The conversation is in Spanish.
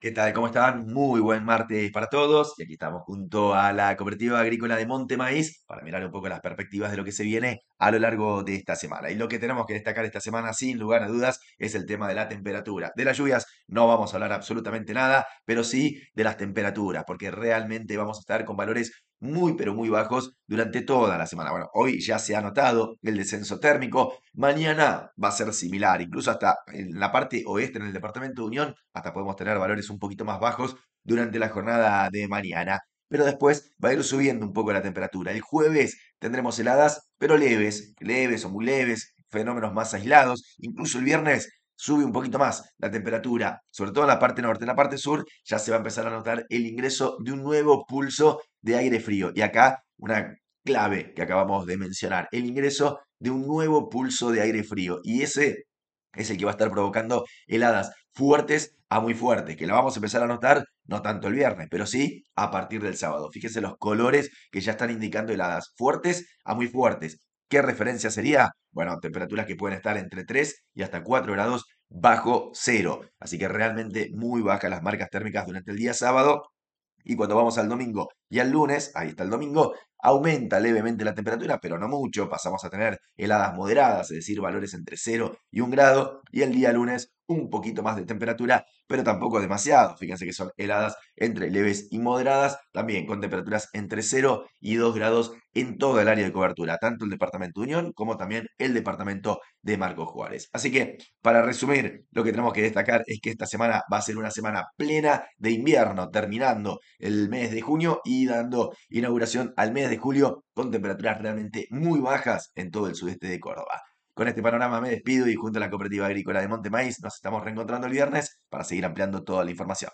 ¿Qué tal? ¿Cómo están? Muy buen martes para todos. Y aquí estamos junto a la Cooperativa Agrícola de Monte Maíz para mirar un poco las perspectivas de lo que se viene a lo largo de esta semana. Y lo que tenemos que destacar esta semana, sin lugar a dudas, es el tema de la temperatura. De las lluvias no vamos a hablar absolutamente nada, pero sí de las temperaturas, porque realmente vamos a estar con valores muy pero muy bajos durante toda la semana. Bueno, hoy ya se ha notado el descenso térmico, mañana va a ser similar, incluso hasta en la parte oeste, en el departamento de Unión, hasta podemos tener valores un poquito más bajos durante la jornada de mañana. Pero después va a ir subiendo un poco la temperatura. El jueves tendremos heladas, pero leves, leves o muy leves, fenómenos más aislados. Incluso el viernes sube un poquito más la temperatura, sobre todo en la parte norte. En la parte sur ya se va a empezar a notar el ingreso de un nuevo pulso de aire frío. Y acá una clave que acabamos de mencionar, el ingreso de un nuevo pulso de aire frío. Y ese es el que va a estar provocando heladas fuertes a muy fuertes, que la vamos a empezar a notar no tanto el viernes, pero sí a partir del sábado. Fíjense los colores que ya están indicando heladas fuertes a muy fuertes. ¿Qué referencia sería? Bueno, temperaturas que pueden estar entre 3 y hasta 4 grados bajo cero. Así que realmente muy bajas las marcas térmicas durante el día sábado y cuando vamos al domingo y al lunes, ahí está el domingo, Aumenta levemente la temperatura, pero no mucho. Pasamos a tener heladas moderadas, es decir, valores entre 0 y 1 grado. Y el día lunes un poquito más de temperatura, pero tampoco demasiado. Fíjense que son heladas entre leves y moderadas, también con temperaturas entre 0 y 2 grados en todo el área de cobertura, tanto el departamento de Unión como también el departamento de Marcos Juárez. Así que, para resumir, lo que tenemos que destacar es que esta semana va a ser una semana plena de invierno, terminando el mes de junio y dando inauguración al mes de julio con temperaturas realmente muy bajas en todo el sudeste de Córdoba. Con este panorama me despido y junto a la Cooperativa Agrícola de Montemais nos estamos reencontrando el viernes para seguir ampliando toda la información.